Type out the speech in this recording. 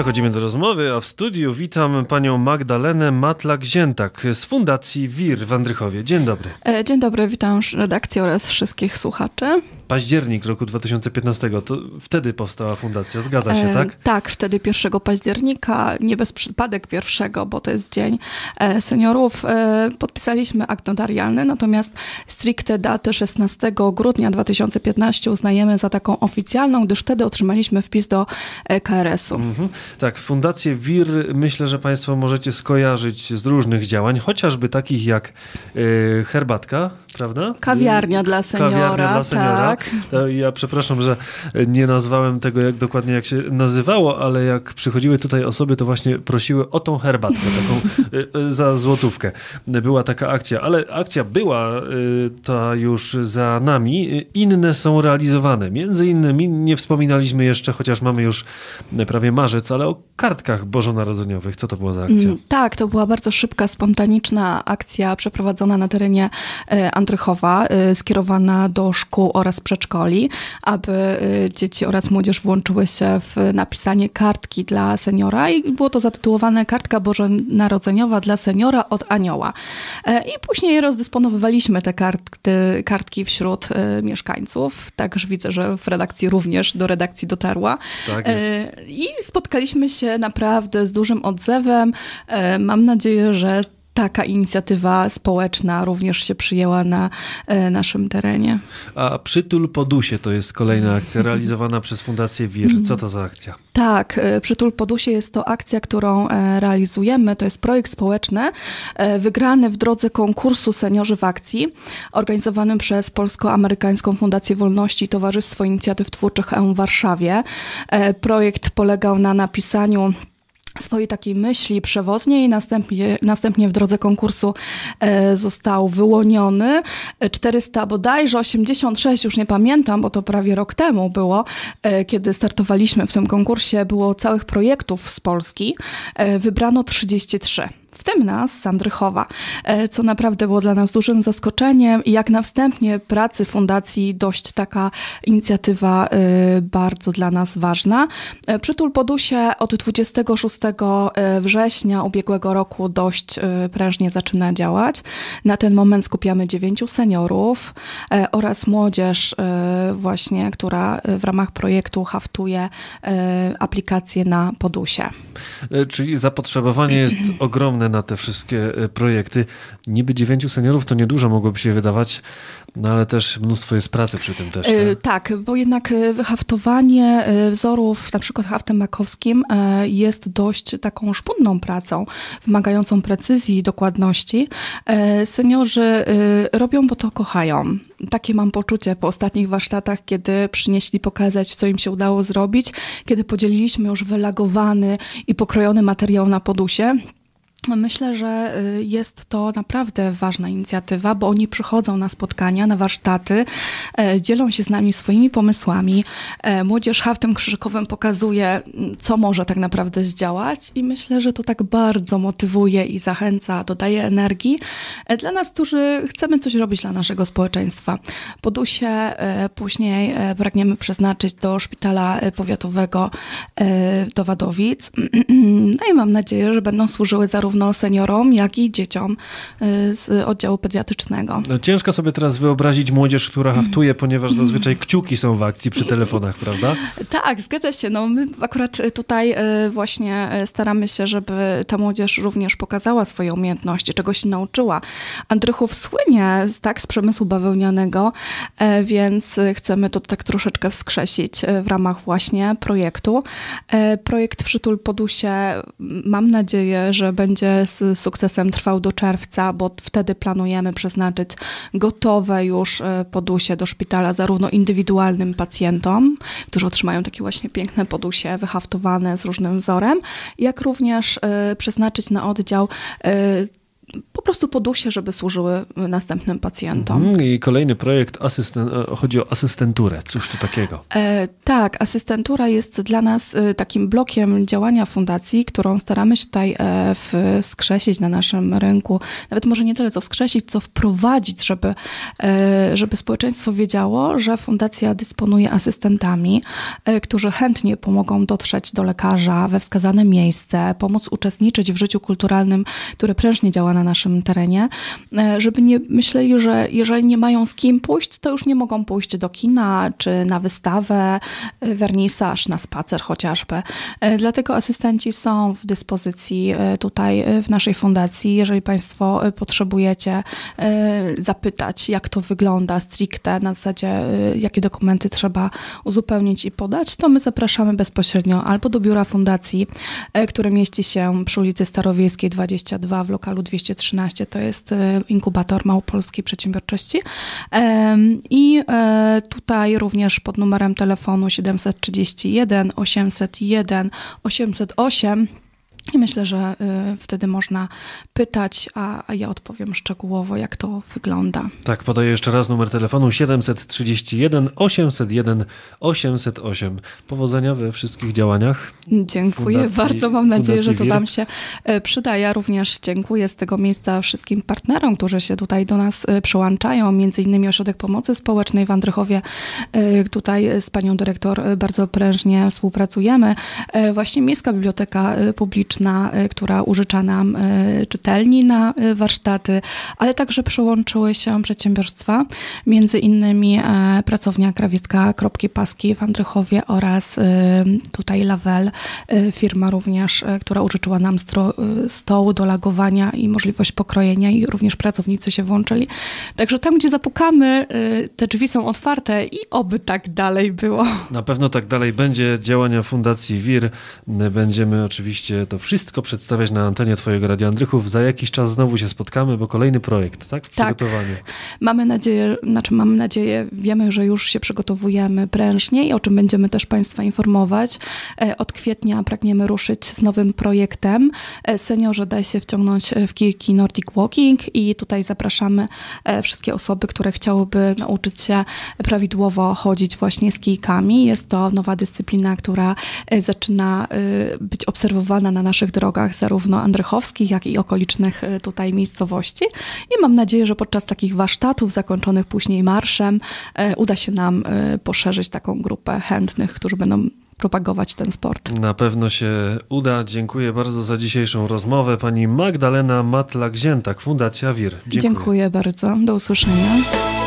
Przechodzimy do rozmowy, a w studiu witam panią Magdalenę Matlak-Ziętak z Fundacji WIR w Andrychowie. Dzień dobry. E, dzień dobry, witam redakcję oraz wszystkich słuchaczy. Październik roku 2015, to wtedy powstała fundacja, zgadza się, e, tak? tak, wtedy 1 października, nie bez przypadek pierwszego, bo to jest Dzień e, Seniorów, podpisaliśmy akt notarialny, natomiast stricte daty 16 grudnia 2015 uznajemy za taką oficjalną, gdyż wtedy otrzymaliśmy wpis do KRS-u. Mhm. Tak, Fundację WIR myślę, że Państwo możecie skojarzyć z różnych działań, chociażby takich jak y, herbatka, prawda? Kawiarnia dla seniora. Kawiarnia dla seniora. Tak. E, ja przepraszam, że nie nazwałem tego jak, dokładnie jak się nazywało, ale jak przychodziły tutaj osoby, to właśnie prosiły o tą herbatkę, taką y, y, za złotówkę. Była taka akcja, ale akcja była y, ta już za nami. Inne są realizowane. Między innymi nie wspominaliśmy jeszcze, chociaż mamy już prawie marzec, ale ale o kartkach bożonarodzeniowych. Co to była za akcja? Mm, tak, to była bardzo szybka, spontaniczna akcja przeprowadzona na terenie e, Andrychowa, e, skierowana do szkół oraz przedszkoli, aby e, dzieci oraz młodzież włączyły się w napisanie kartki dla seniora i było to zatytułowane Kartka Bożonarodzeniowa dla seniora od anioła. I później rozdysponowywaliśmy te kartki, kartki wśród mieszkańców. Także widzę, że w redakcji również do redakcji dotarła. Tak jest. I spotkaliśmy spotkaliśmy się naprawdę z dużym odzewem. E, mam nadzieję, że taka inicjatywa społeczna również się przyjęła na e, naszym terenie. A Przytul Podusie to jest kolejna akcja realizowana przez Fundację WIR. Co to za akcja? Tak, e, Przytul Podusie jest to akcja, którą e, realizujemy. To jest projekt społeczny wygrany w drodze konkursu Seniorzy w Akcji, organizowanym przez Polsko-Amerykańską Fundację Wolności i Towarzystwo Inicjatyw Twórczych EU w Warszawie. Projekt polegał na napisaniu swojej takiej myśli przewodniej. Następnie, następnie w drodze konkursu e, został wyłoniony. 400 e, bodajże 86, już nie pamiętam, bo to prawie rok temu było, e, kiedy startowaliśmy w tym konkursie. Było całych projektów z Polski. Wybrano 33 w tym nas, Sandrychowa, e, co naprawdę było dla nas dużym zaskoczeniem i jak na wstępnie pracy fundacji dość taka inicjatywa e, bardzo dla nas ważna. E, przytul Podusie od 26 września ubiegłego roku dość prężnie zaczyna działać. Na ten moment skupiamy dziewięciu seniorów oraz młodzież właśnie, która w ramach projektu haftuje aplikacje na Podusie. Czyli zapotrzebowanie jest ogromne na te wszystkie e, projekty. Niby dziewięciu seniorów to niedużo mogłoby się wydawać, no ale też mnóstwo jest pracy przy tym też. E, tak, bo jednak e, haftowanie wzorów, na przykład haftem makowskim, jest dość taką szpudną pracą, wymagającą precyzji i dokładności. Seniorzy robią, bo to kochają. Takie mam poczucie po ostatnich warsztatach, kiedy przynieśli pokazać, co im się udało zrobić, kiedy podzieliliśmy już wylagowany i pokrojony materiał na podusie. Myślę, że y, jest to naprawdę ważna inicjatywa, bo oni przychodzą na spotkania, na warsztaty, e, dzielą się z nami swoimi pomysłami. E, młodzież haftem krzyżykowym pokazuje, mm, co może tak naprawdę zdziałać, i myślę, że to tak bardzo motywuje i zachęca, dodaje energii e, dla nas, którzy chcemy coś robić dla naszego społeczeństwa. Po dusie później pragniemy przeznaczyć do szpitala powiatowego do Wadowic. No i mam nadzieję, że będą służyły zarówno zarówno seniorom, jak i dzieciom y, z oddziału pediatrycznego. No, ciężko sobie teraz wyobrazić młodzież, która mm. haftuje, ponieważ zazwyczaj kciuki są w akcji przy telefonach, prawda? Tak, zgadza się. No, my akurat tutaj y, właśnie y, staramy się, żeby ta młodzież również pokazała swoje umiejętności, czego się nauczyła. Andrychów słynie tak z przemysłu bawełnianego, e, więc chcemy to tak troszeczkę wskrzesić e, w ramach właśnie projektu. E, projekt Przytul Podusie mam nadzieję, że będzie będzie z sukcesem trwał do czerwca, bo wtedy planujemy przeznaczyć gotowe już e, podusie do szpitala zarówno indywidualnym pacjentom, którzy otrzymają takie właśnie piękne podusie wyhaftowane z różnym wzorem, jak również e, przeznaczyć na oddział e, po prostu po dusie, żeby służyły następnym pacjentom. Mhm. I kolejny projekt, e, chodzi o asystenturę. Cóż to takiego? E, tak, asystentura jest dla nas e, takim blokiem działania fundacji, którą staramy się tutaj w, e, wskrzesić na naszym rynku. Nawet może nie tyle co wskrzesić, co wprowadzić, żeby, żeby społeczeństwo wiedziało, że fundacja dysponuje asystentami, którzy chętnie pomogą dotrzeć do lekarza we wskazane miejsce, pomóc uczestniczyć w życiu kulturalnym, które prężnie działa na na naszym terenie, e, żeby nie myśleli, że jeżeli nie mają z kim pójść, to już nie mogą pójść do kina, czy na wystawę, e, wernisaż, na spacer chociażby. E, dlatego asystenci są w dyspozycji tutaj w naszej fundacji, jeżeli Państwo potrzebujecie zapytać, jak to wygląda stricte, na zasadzie jakie dokumenty trzeba uzupełnić i podać, to my zapraszamy bezpośrednio albo do biura fundacji, które mieści się przy ulicy Starowiejskiej 22 w lokalu 200 213. To jest e, inkubator małopolskiej przedsiębiorczości. I e, tutaj również pod numerem telefonu 731 801 808 i myślę, że y, wtedy można pytać, a, ja odpowiem szczegółowo, jak to wygląda. Tak, podaję jeszcze raz numer telefonu 731 801 808. Powodzenia we wszystkich działaniach. Dziękuję Fundacji, bardzo. Mam nadzieję, Fundacji że to nam się e, przyda. Ja również dziękuję z tego miejsca wszystkim partnerom, którzy się tutaj do nas e, przyłączają, między innymi Ośrodek Pomocy Społecznej w Andrychowie. E, tutaj z panią dyrektor bardzo prężnie współpracujemy. Właśnie Miejska Biblioteka Publiczna E, która użycza nam e, czytelni na e, warsztaty, ale także przyłączyły się przedsiębiorstwa, między innymi pracownia krawiecka Kropki Paski w Andrychowie oraz tutaj lavel firma również, która użyczyła nam stołu do lagowania i możliwość pokrojenia i również pracownicy się włączyli. Także tam, gdzie zapukamy, te drzwi są otwarte i oby tak dalej było. Na pewno tak dalej będzie. Działania Fundacji WIR. Będziemy oczywiście to wszystko wszystko przedstawiać na antenie Twojego Radia Andrychów. Za jakiś czas znowu się spotkamy, bo kolejny projekt, tak? W tak. przygotowaniu. Mamy nadzieję, znaczy mamy nadzieję, wiemy, że już się przygotowujemy prężnie i o czym będziemy też Państwa informować. E, od kwietnia pragniemy ruszyć z nowym projektem. E, seniorze daj się wciągnąć e, w kilki Nordic Walking i tutaj zapraszamy wszystkie osoby, które chciałyby nauczyć się prawidłowo chodzić właśnie z kijkami. Jest to nowa dyscyplina, która zaczyna być obserwowana na naszych drogach, zarówno andrychowskich, jak i okolicznych e, tutaj miejscowości. I mam nadzieję, że podczas takich warsztatów zakończonych później marszem e, uda się nam e, poszerzyć taką grupę chętnych, którzy będą propagować ten sport. Na pewno się uda. Dziękuję bardzo za dzisiejszą rozmowę. Pani Magdalena Matlak-Ziętak, Fundacja WIR. Dziękuję. Dziękuję bardzo. Do usłyszenia.